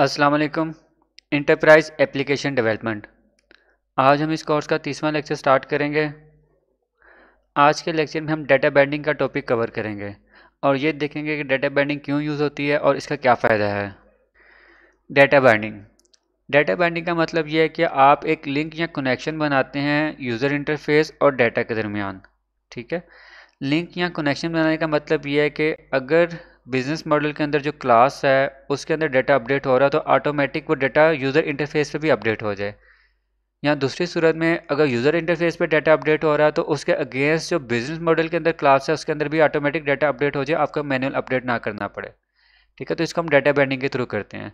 अस्सलाम वालेकुम enterprise application development आज हम इस कोर्स का तीसवा लेक्चर स्टार्ट करेंगे आज के लेक्चर में हम डाटा बैंडिंग का टॉपिक कवर करेंगे और ये देखेंगे कि डाटा बैंडिंग क्यों यूज़ होती है और इसका क्या फ़ायदा है डाटा बैंडिंग डाटा बैंडिंग का मतलब ये है कि आप एक लिंक या कनेक्शन बनाते हैं यूज़र इंटरफेस और डाटा के दरमियान ठीक है लिंक या कनेक्शन बनाने का मतलब ये है कि अगर बिजनेस मॉडल के अंदर जो क्लास है उसके अंदर डाटा अपडेट हो रहा है तो ऑटोमेटिक वो डेटा यूज़र इंटरफेस पे भी अपडेट हो जाए या दूसरी सूरत में अगर यूज़र इंटरफेस पे डाटा अपडेट हो रहा है तो उसके अगेंस्ट जो बिजनेस मॉडल के अंदर क्लास है उसके अंदर भी ऑटोमेटिक डाटा अपडेट हो जाए आपको मैनुअल अपडेट ना करना पड़े ठीक है तो इसको हम डाटा बैंडिंग के थ्रू करते हैं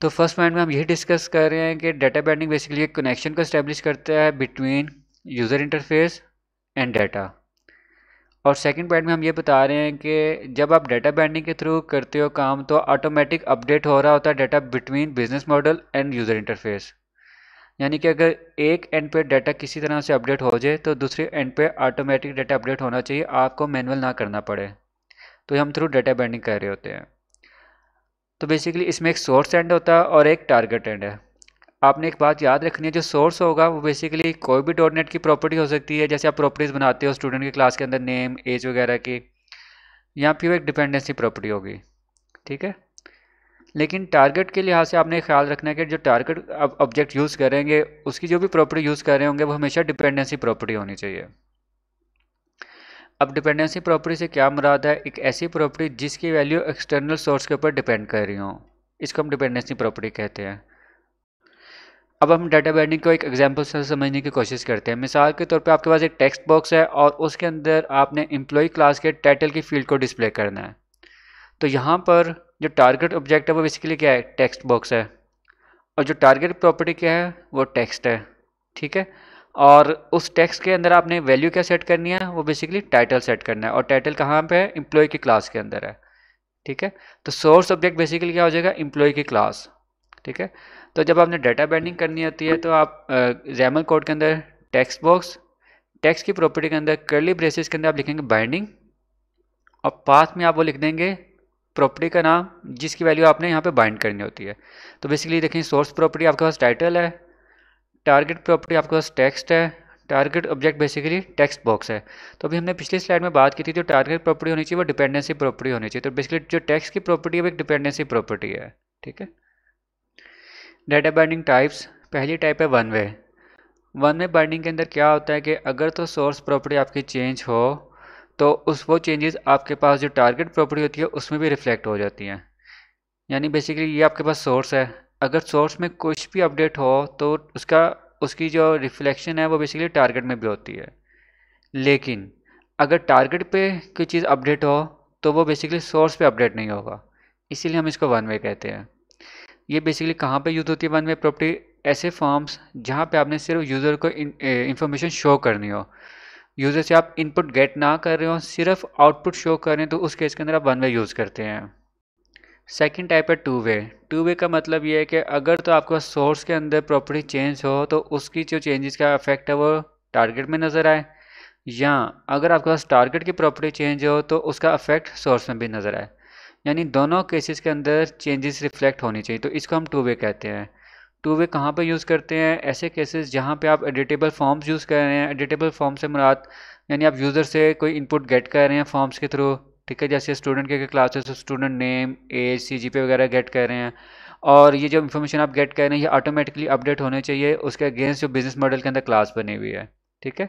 तो फर्स्ट पॉइंट में हम यही डिस्कस कर रहे हैं कि डाटा बैंडिंग बेसिकली एक कनेक्शन को इस्टेब्लिश करता है between user interface and data और सेकंड पॉइंट में हम ये बता रहे हैं कि जब आप डाटा बैंडिंग के थ्रू करते हो काम तो ऑटोमेटिक अपडेट हो रहा होता है data between business model and user interface यानी कि अगर एक एंड पे डाटा किसी तरह से अपडेट हो जाए तो दूसरे एंड पे ऑटोमेटिक डाटा अपडेट होना चाहिए आपको मैनुअल ना करना पड़े तो हम थ्रू डाटा बैंडिंग कर रहे होते हैं तो बेसिकली इसमें एक सोर्स एंड होता है और एक टारगेट एंड है आपने एक बात याद रखनी है जो सोर्स होगा वो बेसिकली कोई भी डॉट की प्रॉपर्टी हो सकती है जैसे आप प्रॉपर्टीज़ बनाते हो स्टूडेंट की क्लास के अंदर नेम एज वगैरह की या फिर एक डिपेंडेंसी प्रॉपर्टी होगी ठीक है लेकिन टारगेट के लिहाज से आपने ख्याल रखना है कि जो टारगेट अब ऑब्जेक्ट यूज़ करेंगे उसकी जो भी प्रॉपर्टी यूज़ कर रहे होंगे वो हमेशा डिपेंडेंसी प्रॉपर्टी होनी चाहिए अब डिपेंडेंसी प्रॉपर्टी से क्या मुराद है एक ऐसी प्रॉपर्टी जिसकी वैल्यू एक्सटर्नल सोर्स के ऊपर डिपेंड कर रही हो इसको हम डिपेंडेंसी प्रॉपर्टी कहते हैं अब हम डाटा बाइंडिंग को एक एग्जाम्पल से समझने की कोशिश करते हैं मिसाल के तौर पे आपके पास एक टेक्स्ट बॉक्स है और उसके अंदर आपने एम्प्लॉय क्लास के टाइटल की फील्ड को डिस्प्ले करना है तो यहाँ पर जो टारगेट ऑब्जेक्ट है वो बेसिकली क्या है टेक्स्ट बॉक्स है और जो टारगेट प्रॉपर्टी क्या है वो टेक्स्ट है ठीक है और उस टेक्स्ट के अंदर आपने वैल्यू क्या सेट करनी है वो बेसिकली टाइटल सेट करना है और टाइटल कहाँ पर है एम्प्लॉय की क्लास के अंदर है ठीक है तो सोर्स ऑब्जेक्ट बेसिकली क्या हो जाएगा एम्प्लॉय की क्लास ठीक है तो जब आपने डाटा बाइंडिंग करनी होती है तो आप जैमल कोड के अंदर टेक्स्ट बॉक्स टेक्स्ट की प्रॉपर्टी के अंदर कर्ली ब्रेसेस के अंदर आप लिखेंगे बाइंडिंग और पाथ में आप वो लिख देंगे प्रॉपर्टी का नाम जिसकी वैल्यू आपने यहाँ पे बाइंड करनी होती है तो बेसिकली देखें सोर्स प्रॉपर्टी आपके पास टाइटल है टारगेट प्रॉपर्टी आपके पास टेक्स्ट है target object basically text box है तो अभी हमने पिछली स्लाइड में बात की थी जो टारगेट प्रॉपर्टी होनी चाहिए वो डिपेंडेंसी प्रॉपर्टी होनी चाहिए तो बेसिकली जो टेक्स्ट की प्रॉपर्टी है वो एक डिपेंडेंसी प्रॉपर्टी है ठीक है डेटा बर्निंग टाइप्स पहली टाइप है one way one way binding के अंदर क्या होता है कि अगर तो सोर्स प्रॉपर्टी आपकी चेंज हो तो उस वो चेंजेस आपके पास जो टारगेट प्रॉपर्टी होती है उसमें भी रिफ्लेक्ट हो जाती हैं यानी बेसिकली ये आपके पास सोर्स है अगर सोर्स में कुछ भी अपडेट हो तो उसका उसकी जो रिफ्लेक्शन है वो बेसिकली टारगेट में भी होती है लेकिन अगर टारगेट पे कोई चीज़ अपडेट हो तो वो बेसिकली सोर्स पे अपडेट नहीं होगा इसीलिए हम इसको वन वे कहते हैं ये बेसिकली कहाँ पे यूज़ होती है वन वे प्रॉपर्टी ऐसे फॉर्म्स जहाँ पे आपने सिर्फ यूज़र को इन्फॉर्मेशन शो करनी हो यूज़र से आप इनपुट गेट ना कर रहे हो सिर्फ आउटपुट शो कर रहे हैं तो उस केस के अंदर आप वन वे यूज़ करते हैं सेकेंड टाइप है टू वे टू वे का मतलब ये है कि अगर तो आपके पास सोर्स के अंदर प्रॉपर्टी चेंज हो तो उसकी जो चेंजेस का इफेक्ट है वो टारगेट में नज़र आए या अगर आपके पास टारगेट की प्रॉपर्टी चेंज हो तो उसका इफेक्ट सोर्स में भी नज़र आए यानी दोनों केसेस के अंदर चेंजेस रिफ्लेक्ट होने चाहिए तो इसको हम टू वे कहते हैं टू वे कहाँ पर यूज़ करते हैं ऐसे केसेस जहाँ पे आप एडिटेबल फॉर्म्स यूज़ कर रहे हैं एडिटेबल फॉर्म से मुराद यानी आप यूज़र से कोई इनपुट गेट कर रहे हैं फॉर्म्स के थ्रू ठीक है जैसे स्टूडेंट के classes student name age C G वगैरह गेट कर रहे हैं और ये जो इन्फॉर्मेशन आप गेट कर रहे हैं ये ऑटोमेटिकली अपडेट होने चाहिए उसके अगेंस्ट जो बिजनेस मॉडल के अंदर क्लास बनी हुई है ठीक है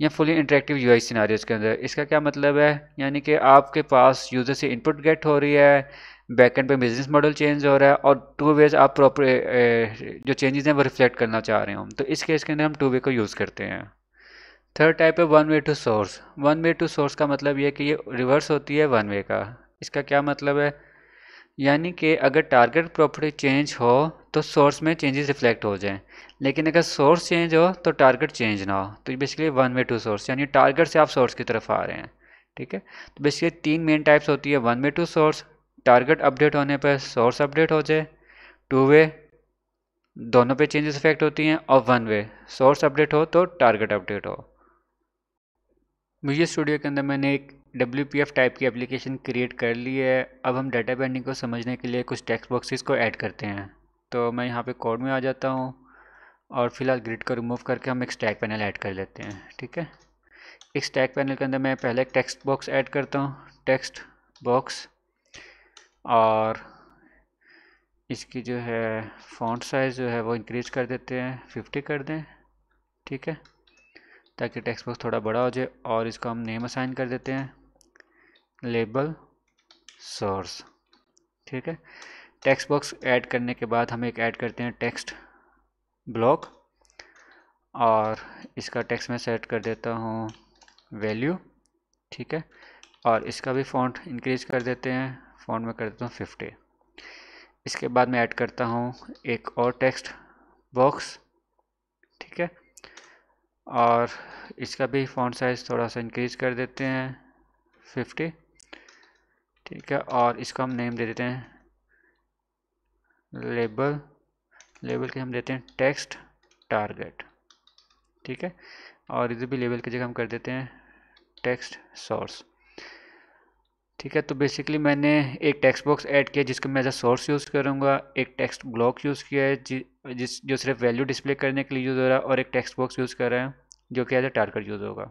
या fully interactive U I scenarios के अंदर इसका क्या मतलब है यानी कि आपके पास यूज़र से इनपुट गेट हो रही है बैकेंड पे बिजनेस मॉडल चेंज हो रहा है और टू वेज आप प्रॉपर जो चेंजेस हैं वो रिफ्लेक्ट करना चाह रहे हो तो इस केस के अंदर हम टू वे को यूज़ करते हैं थर्ड टाइप है one way to source one way to source का मतलब ये कि ये रिवर्स होती है वन वे का इसका क्या मतलब है यानी कि अगर टारगेट प्रॉपर्टी चेंज हो तो सोर्स में चेंजेस रिफ्लेक्ट हो जाएं लेकिन अगर सोर्स चेंज हो तो टारगेट चेंज ना हो तो basically one way to source यानी टारगेट से आप सोर्स की तरफ आ रहे हैं ठीक है तो बेसिकली तीन मेन टाइप्स होती है one way to source target update होने पर सोर्स अपडेट हो जाए टू वे दोनों पे चेंजेस इफेक्ट होती हैं और वन वे सोर्स अपडेट हो तो टारगेट अपडेट हो विजय स्टूडियो के अंदर मैंने एक डब्ल्यू टाइप की एप्लीकेशन क्रिएट कर ली है अब हम डाटा बैंडिंग को समझने के लिए कुछ टेक्स्ट बॉक्सेस को ऐड करते हैं तो मैं यहाँ पे कोड में आ जाता हूँ और फिलहाल ग्रिड को रिमूव करके हम एक स्टैक पैनल ऐड कर लेते हैं ठीक है इस स्टैक पैनल के अंदर मैं पहले टेक्स्ट बॉक्स ऐड करता हूँ टेक्स्ट बॉक्स और इसकी जो है फॉन्ट साइज़ जो है वो इंक्रीज कर देते हैं फिफ्टी कर दें ठीक है ताकि टेक्स्ट बॉक्स थोड़ा बड़ा हो जाए और इसको हम नेम असाइन कर देते हैं लेबल सोर्स ठीक है टेक्स्ट बॉक्स ऐड करने के बाद हम एक ऐड करते हैं टेक्स्ट ब्लॉक और इसका टेक्स्ट में सेट कर देता हूँ वैल्यू ठीक है और इसका भी फ़ॉन्ट इंक्रीज़ कर देते हैं फ़ॉन्ट में कर देता हूँ फिफ्टी इसके बाद मैं ऐड करता हूँ एक और टेक्स्ट बॉक्स ठीक है और इसका भी फ़ॉन्ट साइज़ थोड़ा सा इंक्रीज़ कर देते हैं फिफ्टी ठीक है और इसको हम नेम दे देते हैं लेबल लेबल के हम देते हैं टेक्स्ट टारगेट ठीक है और इधर भी लेबल की जगह हम कर देते हैं टेक्स्ट सोर्स ठीक है तो बेसिकली मैंने एक टेक्स्ट बॉक्स ऐड किया जिसको मैं एज अ सोर्स यूज़ करूँगा एक टेक्स्ट ब्लॉक यूज़ किया है जि, जिस जो सिर्फ वैल्यू डिस्प्ले करने के लिए यूज़ हो रहा है और एक टेक्स्ट बॉक्स यूज़ कर रहा है जो कि एज अ टारगेट यूज़ होगा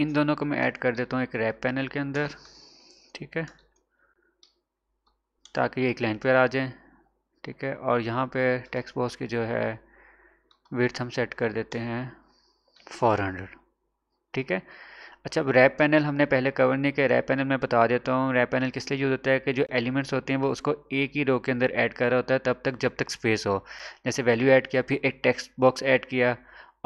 इन दोनों को मैं ऐड कर देता हूँ एक रैप पैनल के अंदर ठीक है ताकि ये एक लाइन पर आ जाए ठीक है और यहाँ पे टेक्स्ट बॉक्स की जो है विर्थ हम सेट कर देते हैं 400 ठीक है अच्छा अब रैप पैनल हमने पहले कवर नहीं किया रैप पैनल मैं बता देता हूँ रैप पैनल किस लिए यूज़ होता है कि जो एलिमेंट्स होते हैं वो उसको एक ही रो के अंदर ऐड कर रहा होता है तब तक जब तक स्पेस हो जैसे वैल्यू ऐड किया फिर एक टेक्स्ट बॉक्स ऐड किया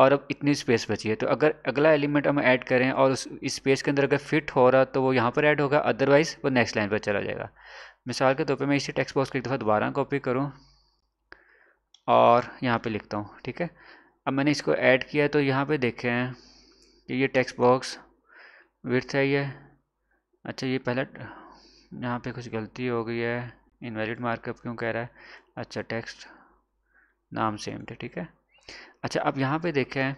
और अब इतनी स्पेस बची है तो अगर अगला एलिमेंट हम ऐड करें और उस स्पेस के अंदर अगर फिट हो रहा तो वो यहाँ पर ऐड होगा अदरवाइज़ वो नेक्स्ट लाइन पर चला जाएगा मिसाल के तौर पर मैं इसी टेक्स्ट बॉक्स को एक दफ़ा दोबारा कॉपी करूँ और यहाँ पे लिखता हूँ ठीक है अब मैंने इसको ऐड किया तो यहाँ पे देखे हैं कि ये टेक्स्ट बॉक्स विर्थ है ये अच्छा ये पहला यहाँ पे कुछ गलती हो गई है इनवैलिड मार्कअप क्यों कह रहा है अच्छा टेक्स्ट नाम सेम थे ठीक है अच्छा अब यहाँ पे देखें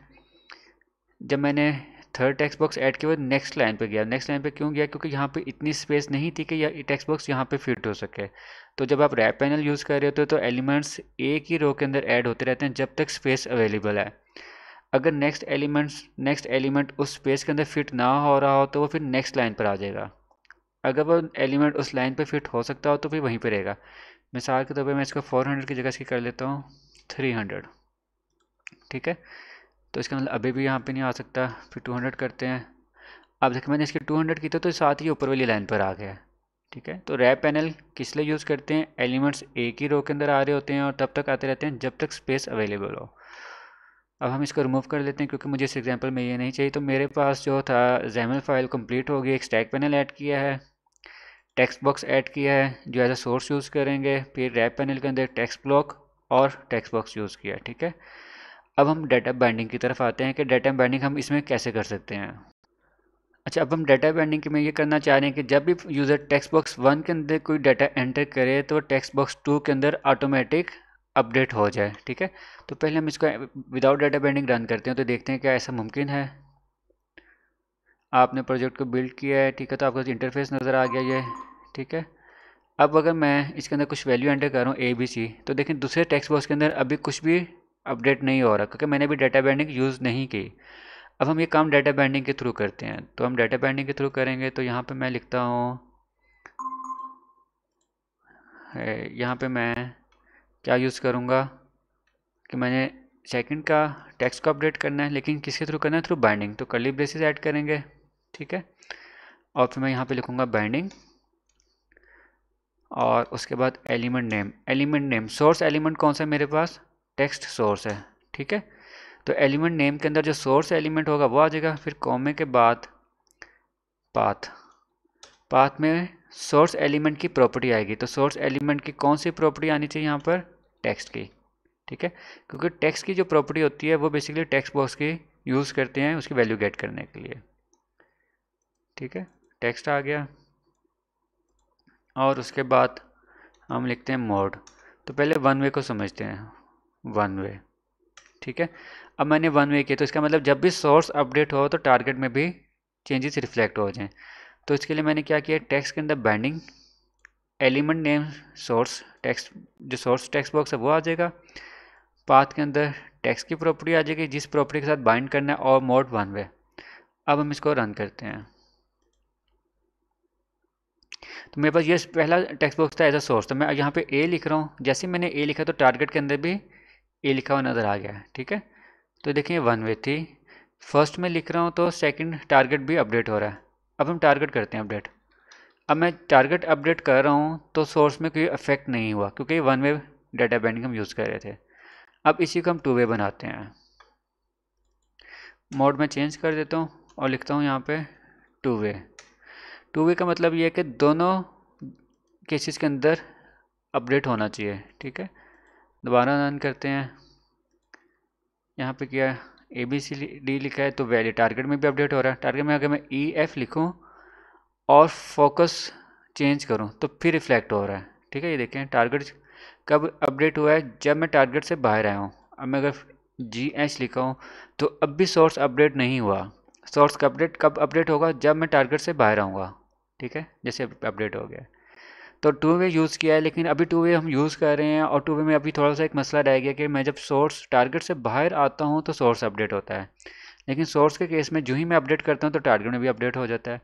जब मैंने थर्ड टेक्स्ट बॉक्स ऐड बाद नेक्स्ट लाइन पे गया नेक्स्ट लाइन पे क्यों गया क्योंकि यहाँ पे इतनी स्पेस नहीं थी कि यह टेक्स्ट बॉक्स यहाँ पे फिट हो सके तो जब आप रैप पैनल यूज़ कर रहे होते हो तो एलिमेंट्स एक ही रो के अंदर ऐड होते रहते हैं जब तक स्पेस अवेलेबल है अगर नेक्स्ट एलिमेंट्स नेक्स्ट एलिमेंट उस स्पेस के अंदर फिट ना हो रहा हो तो वो फिर नेक्स्ट लाइन पर आ जाएगा अगर वो एलिमेंट उस लाइन पर फिट हो सकता हो तो फिर वहीं पर रहेगा मिसाल के तौर पर मैं इसको हंड्रेड की जगह इसकी कर लेता हूँ हंड्रेड ठीक है तो इसका मतलब अभी भी यहाँ पे नहीं आ सकता फिर 200 करते हैं अब देखिए मैंने इसकी 200 की तो, तो साथ ही ऊपर वाली लाइन पर आ गया ठीक है तो रैप पैनल किस लिए यूज़ करते हैं एलिमेंट्स एक ही रो के अंदर आ रहे होते हैं और तब तक आते रहते हैं जब तक स्पेस अवेलेबल हो अब हम इसको रिमूव कर लेते हैं क्योंकि मुझे इस एग्जाम्पल में ये नहीं चाहिए तो मेरे पास जो था जैमल फाइल कम्प्लीट होगी एक स्टैक पैनल ऐड किया है टेक्स्ट बॉक्स ऐड किया है जो एज अ सोर्स यूज़ करेंगे फिर रैप पैनल के अंदर टेक्स्ट ब्लॉक और टेक्स्ट बॉक्स यूज़ किया ठीक है अब हम डाटा बाइंडिंग की तरफ आते हैं कि डाटा बाइंडिंग हम इसमें कैसे कर सकते हैं अच्छा अब हम डाटा बाइंडिंग में ये करना चाह रहे हैं कि जब भी यूज़र टेक्स्ट बॉक्स वन के अंदर कोई डाटा एंटर करे तो टेक्स्ट बॉक्स टू के अंदर ऑटोमेटिक अपडेट हो जाए ठीक है तो पहले हम इसको विदाउट डाटा बाइंडिंग रन करते हैं तो देखते हैं क्या ऐसा मुमकिन है आपने प्रोजेक्ट को बिल्ड किया है ठीक है तो आपको इंटरफेस नज़र आ गया ये ठीक है अब अगर मैं इसके अंदर कुछ वैल्यू एंटर कर रहा हूँ ए बी सी तो देखें दूसरे टेक्स्ट बॉक्स के अंदर अभी कुछ भी अपडेट नहीं हो रहा क्योंकि मैंने भी डाटा बाइंडिंग यूज़ नहीं की अब हम ये काम डाटा बाइंडिंग के थ्रू करते हैं तो हम डाटा बाइंडिंग के थ्रू करेंगे तो यहाँ पे मैं लिखता हूँ यहाँ पे मैं क्या यूज़ करूँगा कि मैंने सेकंड का टेक्स्ट को अपडेट करना है लेकिन किसके थ्रू करना है थ्रू बाइंडिंग तो कली ब्रेसिस ऐड करेंगे ठीक है और फिर मैं यहाँ पर लिखूँगा बाइंडिंग और उसके बाद element name element name source element कौन सा है मेरे पास टेक्स्ट सोर्स है ठीक है तो एलिमेंट नेम के अंदर जो सोर्स एलिमेंट होगा वो आ जाएगा फिर कॉमे के बाद पाथ पाथ में सोर्स एलिमेंट की प्रॉपर्टी आएगी तो सोर्स एलिमेंट की कौन सी प्रॉपर्टी आनी चाहिए यहाँ पर टेक्स्ट की ठीक है क्योंकि टेक्स्ट की जो प्रॉपर्टी होती है वो बेसिकली टेक्स्ट बॉक्स की यूज़ करते हैं उसकी वैल्यू गेट करने के लिए ठीक है टेक्स्ट आ गया और उसके बाद हम लिखते हैं मोड तो पहले वन वे को समझते हैं वन वे ठीक है अब मैंने वन वे किया तो इसका मतलब जब भी सोर्स अपडेट हो तो टारगेट में भी चेंजेस रिफ्लेक्ट हो जाएं तो इसके लिए मैंने क्या किया टेक्स्ट के अंदर binding element name source text जो सोर्स टेक्स्ट बॉक्स है वो आ जाएगा पाथ के अंदर टेक्स्ट की प्रॉपर्टी आ जाएगी जिस प्रॉपर्टी के साथ बाइंड करना है और मोड वन वे अब हम इसको रन करते हैं तो मेरे पास ये पहला टेक्स्ट बॉक्स था एज अ सोर्स तो मैं यहाँ पे ए लिख रहा हूँ जैसे मैंने ए लिखा तो टारगेट के अंदर भी ये लिखा हुआ नज़र आ गया है ठीक है तो देखिए वन वे थी फर्स्ट में लिख रहा हूँ तो सेकंड टारगेट भी अपडेट हो रहा है अब हम टारगेट करते हैं अपडेट अब मैं टारगेट अपडेट कर रहा हूँ तो सोर्स में कोई इफेक्ट नहीं हुआ क्योंकि वन वे डाटा बैंडिंग हम यूज़ कर रहे थे अब इसी को हम टू वे बनाते हैं मोड में चेंज कर देता हूँ और लिखता हूँ यहाँ पर टू वे टू वे का मतलब ये है कि दोनों केसेस के अंदर अपडेट होना चाहिए ठीक है दोबारा रन करते हैं यहाँ पे किया ए बी सी डी लिखा है तो वैल्यू टारगेट में भी अपडेट हो रहा है टारगेट में अगर मैं ई e एफ लिखूँ और फोकस चेंज करूँ तो फिर रिफ्लेक्ट हो रहा है ठीक है ये देखें टारगेट कब अपडेट हुआ है जब मैं टारगेट से बाहर आया हूँ अब मैं अगर जी एच लिखा हूँ तो अब भी सोर्स अपडेट नहीं हुआ सोर्स का अपडेट कब अपडेट होगा जब मैं टारगेट से बाहर आऊँगा ठीक है जैसे अपडेट हो गया तो टू वे यूज़ किया है लेकिन अभी टू वे हम यूज़ कर रहे हैं और टू वे में अभी थोड़ा सा एक मसला रह गया कि मैं जब सोर्स टारगेट से बाहर आता हूँ तो सोर्स अपडेट होता है लेकिन सोर्स के केस में जो ही मैं अपडेट करता हूँ तो टारगेट में भी अपडेट हो जाता है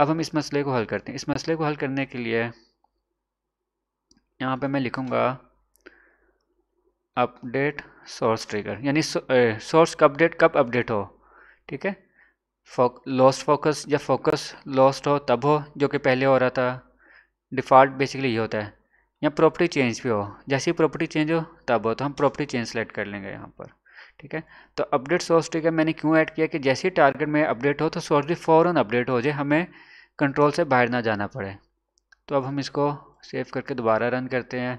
अब हम इस मसले को हल करते हैं इस मसले को हल करने के लिए यहाँ पर मैं लिखूँगा अपडेट सोर्स ट्रिगर यानी सोर्स कब अपडेट कब अपडेट हो ठीक है फोक लॉस्ट फोकस या फोकस लॉस्ट हो तब हो जो कि पहले हो रहा था डिफ़ॉल्ट बेसिकली ये होता है या प्रॉपर्टी चेंज भी हो जैसे ही प्रॉपर्टी चेंज हो तब हो तो हम प्रॉपर्टी चेंज सेलेक्ट कर लेंगे यहाँ पर ठीक है तो अपडेट सोर्स ठीक है मैंने क्यों ऐड किया कि जैसे ही टारगेट में अपडेट हो तो सोर्स भी फ़ौरन अपडेट हो जाए हमें कंट्रोल से बाहर ना जाना पड़े तो अब हम इसको सेव करके दोबारा रन करते हैं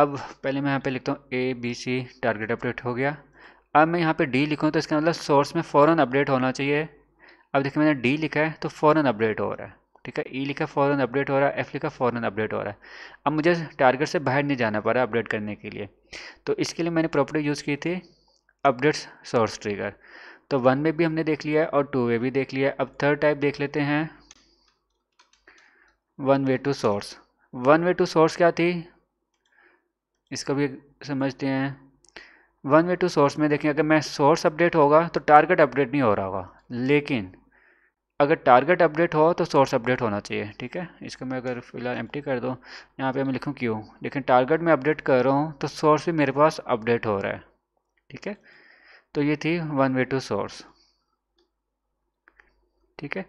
अब पहले मैं यहाँ पे लिखता हूँ A B C target update हो गया अब मैं यहाँ पे डी लिखूँ तो इसका मतलब सोर्स में फ़ौर अपडेट होना चाहिए अब देखिए मैंने डी लिखा है तो फ़ौर अपडेट हो रहा है ठीक है ई e लिखा फ़ौरन अपडेट हो रहा है एफ़ लिखा फ़ौरन अपडेट हो रहा है अब मुझे टारगेट से बाहर नहीं जाना पड़ रहा अपडेट करने के लिए तो इसके लिए मैंने प्रॉपर्टी यूज़ की थी अपडेट्स सोर्स ट्रिगर तो वन में भी हमने देख लिया है और टू में भी देख लिया है अब थर्ड टाइप देख लेते हैं one way to source one way to source क्या थी इसको भी समझते हैं वन वे टू सोर्स में देखें अगर मैं सोर्स अपडेट होगा तो टारगेट अपडेट नहीं हो रहा होगा लेकिन अगर टारगेट अपडेट हो तो सोर्स अपडेट होना चाहिए ठीक है इसको मैं अगर फिलहाल एम कर दूँ यहाँ पे मैं लिखूँ क्यों लेकिन टारगेट में अपडेट कर रहा हूँ तो सोर्स भी मेरे पास अपडेट हो रहा है ठीक है तो ये थी वन वे टू सोर्स ठीक है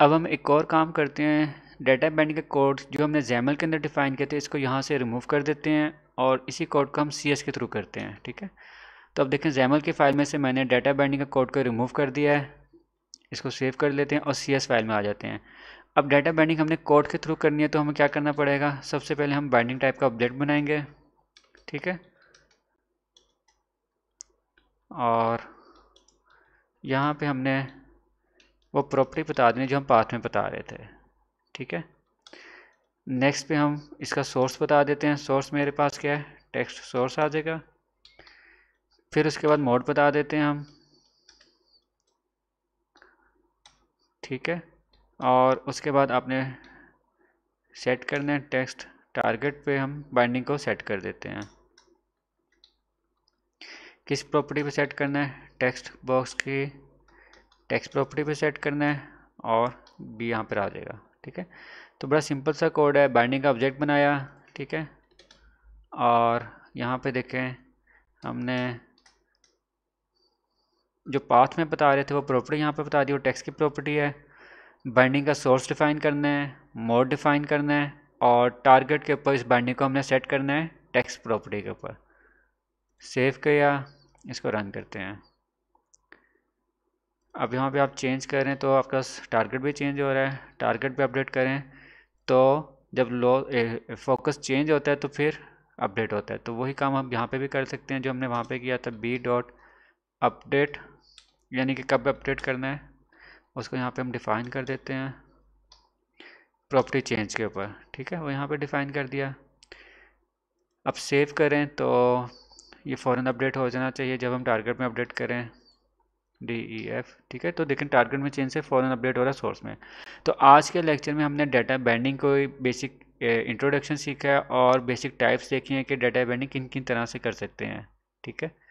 अब हम एक और काम करते हैं डेटा बैंड के कोड जो हमने जैमल के अंदर डिफाइन किए थे इसको यहाँ से रिमूव कर देते हैं और इसी कोड को हम सी के थ्रू करते हैं ठीक है तो अब देखें जैमल की फ़ाइल में से मैंने डाटा बैंडिंग का कोड को रिमूव कर दिया है इसको सेव कर लेते हैं और सी एस फाइल में आ जाते हैं अब डाटा बाइंडिंग हमने कोड के थ्रू करनी है तो हमें क्या करना पड़ेगा सबसे पहले हम बाइंडिंग टाइप का ऑब्जेक्ट बनाएंगे ठीक है और यहाँ पे हमने वो प्रॉपर्टी बता देनी जो हम पाथ में बता रहे थे ठीक है नेक्स्ट पे हम इसका सोर्स बता देते हैं सोर्स मेरे पास क्या है टेक्स्ट सोर्स आ जाएगा फिर उसके बाद मोड बता देते हैं हम ठीक है और उसके बाद आपने सेट करना है टेक्स्ट टारगेट पे हम बाइंडिंग को सेट कर देते हैं किस प्रॉपर्टी पे सेट करना है टेक्स्ट बॉक्स की टेक्स्ट प्रॉपर्टी पे सेट करना है और बी यहाँ पर आ जाएगा ठीक है तो बड़ा सिंपल सा कोड है बाइंडिंग का ऑब्जेक्ट बनाया ठीक है और यहाँ पे देखें हमने जो पाथ में बता रहे थे वो प्रॉपर्टी यहाँ पे बता दी वो टेक्स्ट की प्रॉपर्टी है बाइंडिंग का सोर्स डिफाइन करना है मोड डिफाइन करना है और टारगेट के ऊपर इस बाइंडिंग को हमने सेट करना है टेक्स प्रॉपर्टी के ऊपर सेव किया इसको रन करते हैं अब यहाँ पे आप चेंज करें तो आपका टारगेट भी चेंज हो रहा है टारगेट भी अपडेट करें तो जब लो फोकस चेंज होता है तो फिर अपडेट होता है तो वही काम हम यहाँ पे भी कर सकते हैं जो हमने वहाँ पे किया था बी डॉट अपडेट यानी कि कब अपडेट करना है उसको यहाँ पे हम डिफ़ाइन कर देते हैं प्रॉपर्टी चेंज के ऊपर ठीक है वो यहाँ पे डिफ़ाइन कर दिया अब सेव करें तो ये फ़ौरन अपडेट हो जाना चाहिए जब हम टारगेट में अपडेट करें डी ई एफ ठीक है तो देखें टारगेट में चेंज से फ़ौर अपडेट हो रहा है सोर्स में तो आज के लेक्चर में हमने डाटा बैंडिंग को बेसिक इंट्रोडक्शन सीखा है और बेसिक टाइप्स देखी हैं कि डाटा बैंडिंग किन किन तरह से कर सकते हैं ठीक है